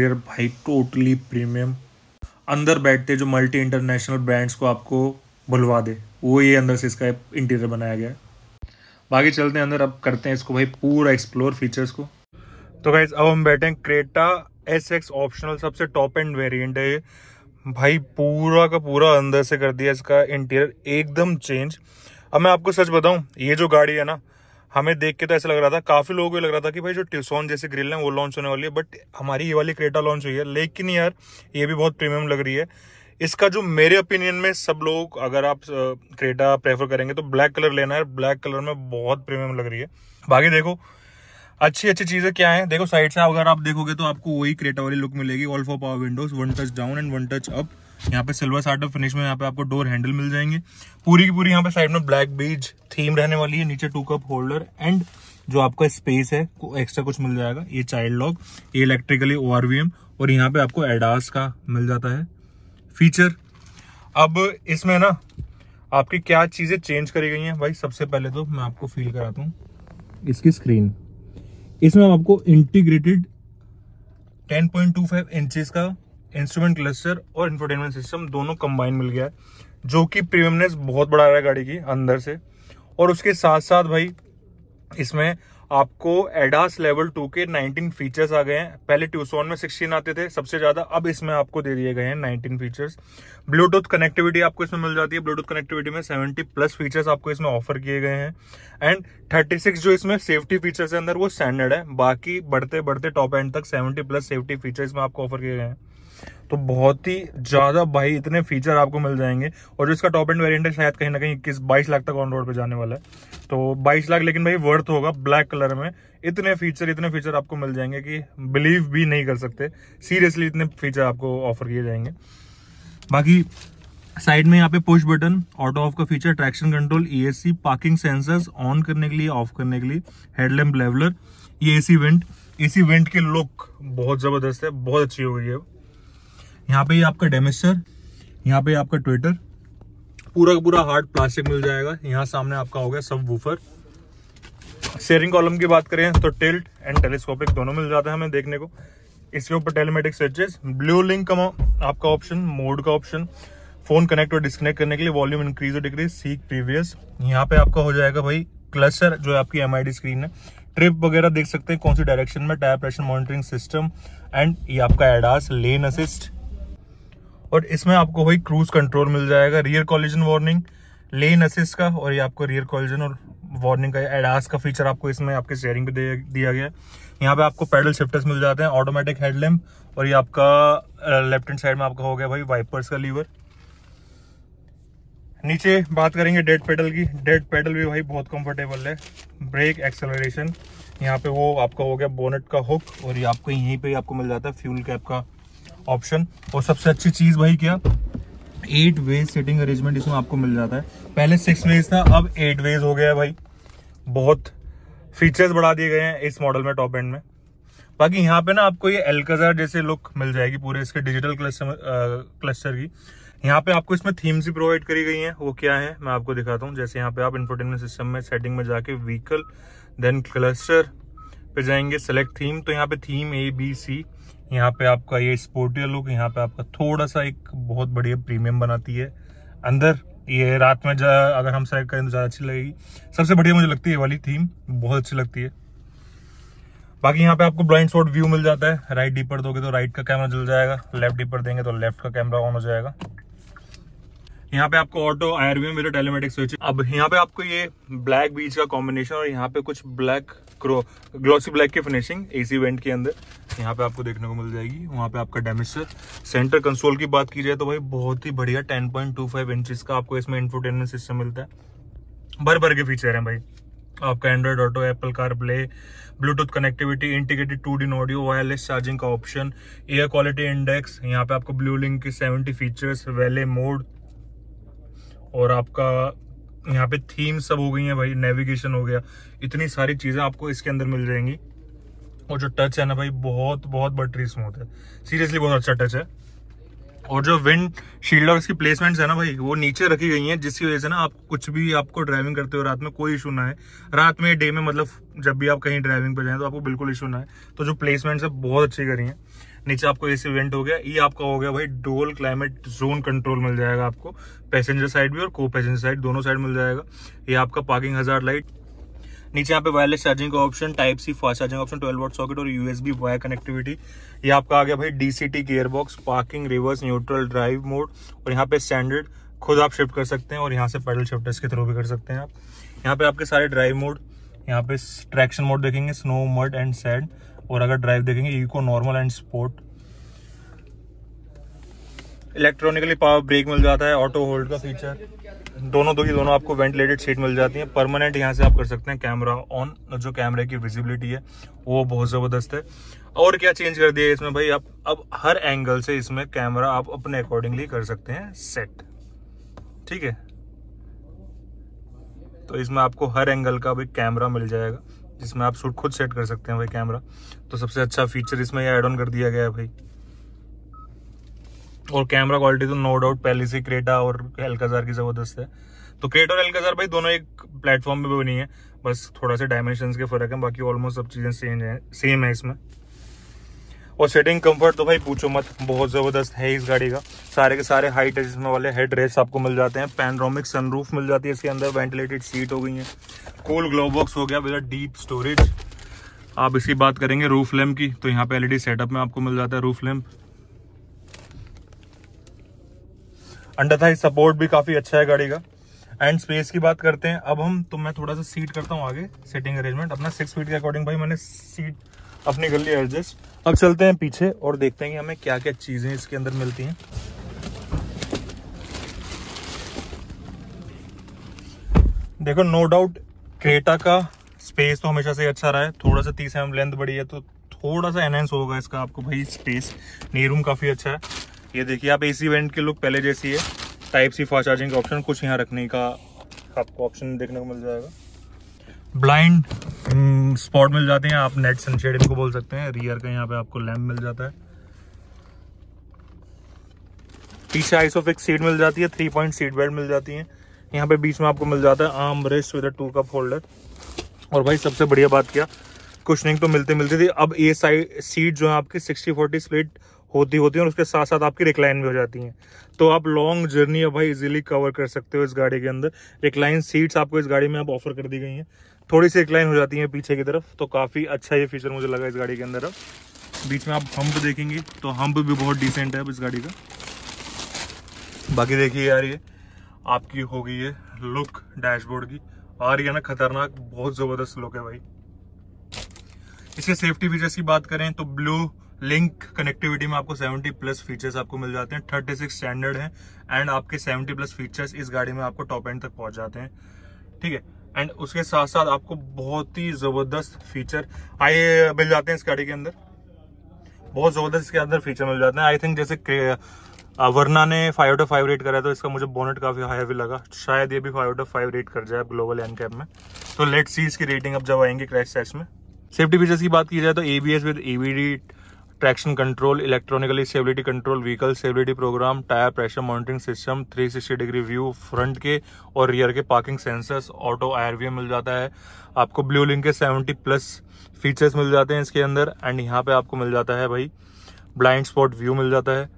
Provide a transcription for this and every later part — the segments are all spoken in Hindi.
यार भाई टोटली प्रीमियम अंदर बैठते जो मल्टी इंटरनेशनल ब्रांड्स को आपको बुलवा दे वो ये अंदर से इसका इंटीरियर बनाया गया है बाकी चलते हैं अंदर अब करते हैं इसको भाई पूरा एक्सप्लोर फीचर्स को तो गाइज अब हम बैठे हैं क्रेटा एस एक्स ऑप्शनल सबसे टॉप एंड वेरिएंट है ये भाई पूरा का पूरा अंदर से कर दिया इसका इंटीरियर एकदम चेंज अब मैं आपको सच बताऊं ये जो गाड़ी है ना हमें देख के तो ऐसा लग रहा था काफी लोगों को लग रहा था कि भाई जो ट्यूसोन जैसे ग्रिल है वो लॉन्च होने वाली है बट हमारी ये वाली क्रेटा लॉन्च हुई है लेकिन यार ये भी बहुत प्रीमियम लग रही है इसका जो मेरे ओपिनियन में सब लोग अगर आप क्रेटा प्रेफर करेंगे तो ब्लैक कलर लेना है ब्लैक कलर में बहुत प्रीमियम लग रही है बाकी देखो अच्छी अच्छी चीजें क्या है देखो साइड से अगर आप देखोगे तो आपको वही क्रेटा वाली लुक मिलेगी all four power windows one touch down and one touch up यहाँ पे सिल्वर सार्ट ऑफ फिनिश में यहाँ पे आपको डोर हैंडल मिल जाएंगे पूरी की पूरी यहाँ पे साइड में ब्लैक बीज थीम रहने वाली है नीचे टू कप होल्डर एंड जो आपका स्पेस है एक्स्ट्रा कुछ मिल जाएगा ये चाइल्ड लॉक ये इलेक्ट्रिकली ओ और यहाँ पे आपको एडास का मिल जाता है फीचर अब इसमें ना आपकी क्या चीज़ें चेंज करी गई हैं भाई सबसे पहले तो मैं आपको फील कराता हूँ इसकी स्क्रीन इसमें आपको इंटीग्रेटेड 10.25 पॉइंट इंचेस का इंस्ट्रूमेंट क्लस्टर और इंफोटेनमेंट सिस्टम दोनों कंबाइन मिल गया है जो कि प्रीमियमनेस बहुत बढ़ा रहा है गाड़ी की अंदर से और उसके साथ साथ भाई इसमें आपको एडास लेवल टू के 19 फीचर्स आ गए हैं पहले ट्यूसोन में 16 आते थे सबसे ज्यादा अब इसमें आपको दे दिए गए हैं 19 फीचर्स ब्लूटूथ कनेक्टिविटी आपको इसमें मिल जाती है ब्लूटूथ कनेक्टिविटी में 70 प्लस फीचर्स आपको इसमें ऑफर किए गए हैं एंड 36 जो इसमें सेफ्टी फीचर्स है अंदर वो स्टैंडर्ड है बाकी बढ़ते बढ़ते टॉप एंड तक सेवेंटी प्लस सेफ्टी फीचर्स में आपको ऑफर किए गए हैं तो बहुत ही ज़्यादा भाई इतने फीचर आपको मिल जाएंगे और जो इसका टॉप एंड वेरिएंट है शायद कहीं ना कहीं इक्कीस बाईस लाख तक ऑन रोड पे जाने वाला है तो बाईस लाख लेकिन भाई वर्थ होगा ब्लैक कलर में इतने फीचर इतने फीचर आपको मिल जाएंगे कि बिलीव भी नहीं कर सकते सीरियसली इतने फीचर आपको ऑफर किए जाएंगे बाकी साइड में यहाँ पे पुश बटन ऑटो ऑफ का feature traction control e parking sensor on करने के लिए ऑफ करने के लिए हेडलैम्प लेवलर ये एसी वेंट एसी वेंट की लुक बहुत ज़बरदस्त है बहुत अच्छी हो गई है यहाँ पे आपका डेमेस्टर यहाँ पे आपका ट्विटर पूरा का पूरा हार्ड प्लास्टिक मिल जाएगा यहाँ सामने आपका हो गया सब वूफर सेयरिंग कॉलम की बात करें तो टिल्ट एंड टेलीस्कोपिक दोनों मिल जाते हैं हमें देखने को इसके ऊपर टेलीमेटिक स्विचेस ब्लू लिंक का आपका ऑप्शन मोड का ऑप्शन फोन कनेक्ट और डिस्कनेक्ट करने के लिए वॉल्यूम इंक्रीज और डिक्रीज सीक प्रीवियस यहाँ पे आपका हो जाएगा भाई क्लस्टर जो आपकी एम स्क्रीन है ट्रिप वगैरह देख सकते हैं कौन सी डायरेक्शन में tyre pressure monitoring system and ये आपका एडास लेन असिस्ट और इसमें आपको वही क्रूज कंट्रोल मिल जाएगा rear collision warning lane assist का और ये आपको रियर कॉलिजन और वार्निंग का एडास का फीचर आपको इसमें आपके स्टेयरिंग पे दिया गया है यहाँ पे आपको पैडल शिफ्टर्स मिल जाते हैं ऑटोमेटिक हेडलैम्प और ये आपका लेफ्ट हैंड साइड में आपका हो गया भाई वाइपर्स का लीवर नीचे बात करेंगे डेड पेडल की डेड पेडल भी भाई बहुत कंफर्टेबल है ब्रेक एक्सेलरेशन यहाँ पे वो आपका हो गया बोनेट का हुक और ये आपको यहीं पे आपको मिल जाता है फ्यूल कैप का ऑप्शन और सबसे अच्छी चीज़ भाई क्या एट वेज सीटिंग अरेंजमेंट इसमें आपको मिल जाता है पहले सिक्स वेज था अब एट वेज हो गया है भाई बहुत फीचर्स बढ़ा दिए गए हैं इस मॉडल में टॉप एंड में बाकी यहाँ पे ना आपको ये एलकजर जैसे लुक मिल जाएगी पूरे इसके डिजिटल क्लस्टर क्लस्टर की यहाँ पे आपको इसमें थीम्स ही प्रोवाइड करी गई हैं वो क्या है मैं आपको दिखाता हूँ जैसे यहाँ पे आप इंफोटेनमेंट सिस्टम में सेटिंग में जाके व्हीकल देन क्लस्टर पे जाएंगे सेलेक्ट थीम तो यहाँ पे थीम ए बी सी यहाँ पे आपका ये स्पोर्टी लुक यहाँ पे आपका थोड़ा सा एक बहुत बढ़िया प्रीमियम बनाती है अंदर ये रात में जा अगर हम सैर करें तो ज़्यादा अच्छी लगेगी सबसे बढ़िया मुझे लगती है ये वाली थीम बहुत अच्छी लगती है बाकी यहाँ पे आपको ब्लाइंड स्पॉट व्यू मिल जाता है राइट डीपर दोगे तो राइट का कैमरा जल जाएगा लेफ्ट डीपर देंगे तो लेफ्ट का कैमरा ऑन हो जाएगा यहाँ पे आपको ऑटो आयरवी मेरा टेलीमेटिक स्विच अब यहाँ पे आपको ये ब्लैक बीच का कॉम्बिनेशन और यहाँ पे कुछ ब्लैक ग्लॉसी ब्लैक की फिनिशिंग एसी वेंट के अंदर यहाँ पे आपको देखने को मिल जाएगी वहाँ पे आपका डैमेज से सेंटर कंसोल की बात की जाए तो भाई बहुत ही बढ़िया 10.25 पॉइंट टू का आपको इसमें इंफोटेनमेंट सिस्टम मिलता है भर भर के फीचर हैं भाई आपका Android auto Apple car play Bluetooth connectivity integrated two D audio wireless charging का ऑप्शन एयर क्वालिटी इंडेक्स यहाँ पे आपको ब्लू लिंक के सेवेंटी फीचर्स वेले मोड और आपका यहाँ पे थीम सब हो गई है भाई नेविगेशन हो गया इतनी सारी चीज़ें आपको इसके अंदर मिल जाएंगी और जो टच है ना भाई बहुत बहुत बटरी स्मूथ है सीरियसली बहुत अच्छा टच है और जो विंड शील्ड और इसकी प्लेसमेंट्स है ना भाई वो नीचे रखी गई हैं जिसकी वजह से ना आप कुछ भी आपको ड्राइविंग करते हो रात में कोई इशू ना है रात में डे में मतलब जब भी आप कहीं ड्राइविंग पर जाएं तो आपको बिल्कुल इशू ना है तो जो प्लेसमेंट्स है बहुत अच्छी करी हैं नीचे आपको ए सी हो गया ये आपका हो गया भाई डोल क्लाइमेट जोन कंट्रोल मिल जाएगा आपको पैसेंजर साइड भी और को पैसेंजर साइड दोनों साइड मिल जाएगा ये आपका पार्किंग हजार लाइट नीचे यहाँ पे वायरलेस चार्जिंग का option type C fast charging option 12 volt socket और यूएसबी वायर कनेक्टिविटी ये आपका आ गया भाई DCT gear box parking reverse neutral drive mode और यहाँ पे स्टैंडर्ड खुद आप शिफ्ट कर सकते हैं और यहाँ से पैडल शिफ्टर्स के थ्रू भी कर सकते हैं आप यहाँ पे आपके सारे ड्राइव मोड यहाँ पे ट्रैक्शन मोड देखेंगे स्नो मड एंड सैंड और अगर ड्राइव देखेंगे eco normal and sport electronically power brake मिल जाता है ऑटो होल्ड का फीचर दोनों दो की दोनों आपको वेंटिलेटेड सीट मिल जाती है परमानेंट यहाँ से आप कर सकते हैं कैमरा ऑन जो कैमरे की विजिबिलिटी है वो बहुत ज़बरदस्त है और क्या चेंज कर दिया इसमें भाई आप अब हर एंगल से इसमें कैमरा आप अपने अकॉर्डिंगली कर सकते हैं सेट ठीक है तो इसमें आपको हर एंगल का भी कैमरा मिल जाएगा जिसमें आप शूट खुद सेट कर सकते हैं भाई कैमरा तो सबसे अच्छा फीचर इसमें यह ऐड ऑन कर दिया गया है भाई और कैमरा क्वालिटी तो नो डाउट पहले से क्रेटा और एल्काजार की ज़बरदस्त है तो क्रेटा और एल्काजार भाई दोनों एक प्लेटफॉर्म पे बनी है बस थोड़ा सा डायमेंशन के फ़र्क है बाकी ऑलमोस्ट सब चीज़ें सेम है सेम है इसमें और सेटिंग कंफर्ट तो भाई पूछो मत बहुत ज़बरदस्त है इस गाड़ी का सारे के सारे हाई इसमें वाले हेड रेस्ट आपको मिल जाते हैं पैनरोमिक सनरूफ मिल जाती है इसके अंदर वेंटिलेटेड सीट हो गई है कोल ग्लो बॉक्स हो गया विद डीप स्टोरेज आप इसकी बात करेंगे रूफ लैम्प की तो यहाँ पे एलईडी सेटअप में आपको मिल जाता है roof lamp under thigh support भी काफी अच्छा है गाड़ी का एंड स्पेस की बात करते हैं अब हम तो मैं थोड़ा सा सीट करता हूँ आगे सीटिंग अरेंजमेंट अपना सिक्स फीट के अकॉर्डिंग भाई मैंने सीट अपनी कर ली एडजस्ट अब चलते हैं पीछे और देखते हैं कि हमें क्या क्या चीज़ें इसके अंदर मिलती हैं देखो नो डाउट क्रेटा का स्पेस तो हमेशा से अच्छा रहा है थोड़ा सा तीस एम लेंथ बढ़ी है तो थोड़ा सा एनहेंस होगा इसका आपको भाई स्पेस नी रूम काफ़ी अच्छा है ये देखिए आप एसी वेंट के लुक पहले जैसी है टाइप सी फास्ट चार्जिंग का ऑप्शन कुछ यहाँ रखने का आपको ऑप्शन देखने को मिल जाएगा ब्लाइंड हम्म, स्पॉट मिल जाते हैं आप नेट सनशेड इनको बोल सकते हैं रियर का यहाँ पे आपको लैम्प मिल जाता है पीछे आइसोफिक्स सीट मिल जाती है थ्री पॉइंट सीट बेल्ट मिल जाती है यहाँ पे बीच में आपको मिल जाता है arm rest with two cup holder और भाई सबसे बढ़िया बात क्या कुछ नहीं तो मिलते मिलते थे अब ये साइड सीट जो है आपकी सिक्सटी फोर्टी स्प्लिट होती होती है और उसके साथ साथ आपकी रिक्लाइन भी हो जाती हैं तो आप लॉन्ग जर्नी अब भाई इजीली कवर कर सकते हो इस गाड़ी के अंदर रिक्लाइन सीट्स आपको इस गाड़ी में अब ऑफर कर दी गई हैं थोड़ी सी रिक्लाइन हो जाती है पीछे की तरफ तो काफ़ी अच्छा ये फीचर मुझे लगा इस गाड़ी के अंदर अब बीच में आप हम्प देखेंगे तो हम्प भी बहुत डिसेंट है अब इस गाड़ी का बाकी देखिए यार ये आपकी हो गई है लुक डैशबोर्ड की आ रही है ना खतरनाक बहुत ज़बरदस्त लुक है भाई इसके सेफ्टी फीचर्स की बात करें तो ब्लू लिंक कनेक्टिविटी में आपको 70 प्लस फीचर्स आपको मिल जाते हैं 36 स्टैंडर्ड है एंड आपके 70 प्लस फीचर्स इस गाड़ी में आपको टॉप एंड तक पहुंच जाते हैं ठीक है एंड उसके साथ साथ आपको बहुत ही ज़बरदस्त फीचर आए मिल जाते हैं इस गाड़ी के अंदर बहुत ज़बरदस्त इसके अंदर फीचर मिल जाते हैं आई थिंक जैसे वरना ने five two of five rate करा तो इसका मुझे बोनट काफ़ी हाई हैवी लगा शायद ये भी five two of five rate कर जाए ग्लोबल एन कैप में तो लेट सी इसकी रेटिंग अब जब आएंगे क्रैश टेस्ट में सेफ्टी फीचर्स की बात की जाए तो A B S with A B D traction control electronically stability control vehicle stability program tyre pressure monitoring system 360 degree view front के और रियर के पार्किंग सेंसर्स ऑटो आईआरवीएम मिल जाता है आपको ब्लू लिंक के 70 प्लस फीचर्स मिल जाते हैं इसके अंदर एंड यहाँ पे आपको मिल जाता है भाई ब्लाइंड स्पॉट व्यू मिल जाता है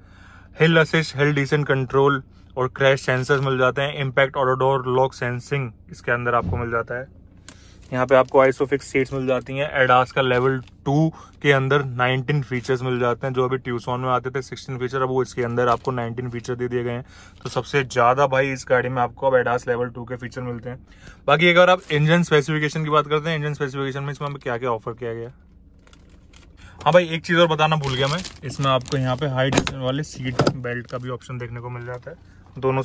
hill assist hill descent control और क्रैश सेंसर्स मिल जाते हैं इम्पैक्ट ऑटोडोर लॉक सेंसिंग इसके अंदर आपको मिल जाता है यहाँ पे आपको आइसोफिक्स सीट्स मिल जाती हैं एडास का लेवल टू के अंदर 19 फीचर्स मिल जाते हैं जो अभी ट्यूसॉन में आते थे 16 फीचर अब वो इसके अंदर आपको 19 फीचर दे दिए गए हैं तो सबसे ज़्यादा भाई इस गाड़ी में आपको अब एडास लेवल टू के फीचर मिलते हैं बाकी अगर आप इंजन स्पेसिफिकेशन की बात करते हैं इंजन स्पेसिफिकेशन में इसमें क्या क्या ऑफर किया गया हाँ भाई एक चीज़ और बताना भूल गया मैं इसमें आपको यहाँ पे हाई डिस्टेंस वाले सीट बेल्ट का भी ऑप्शन देखने को मिल जाता है दोनों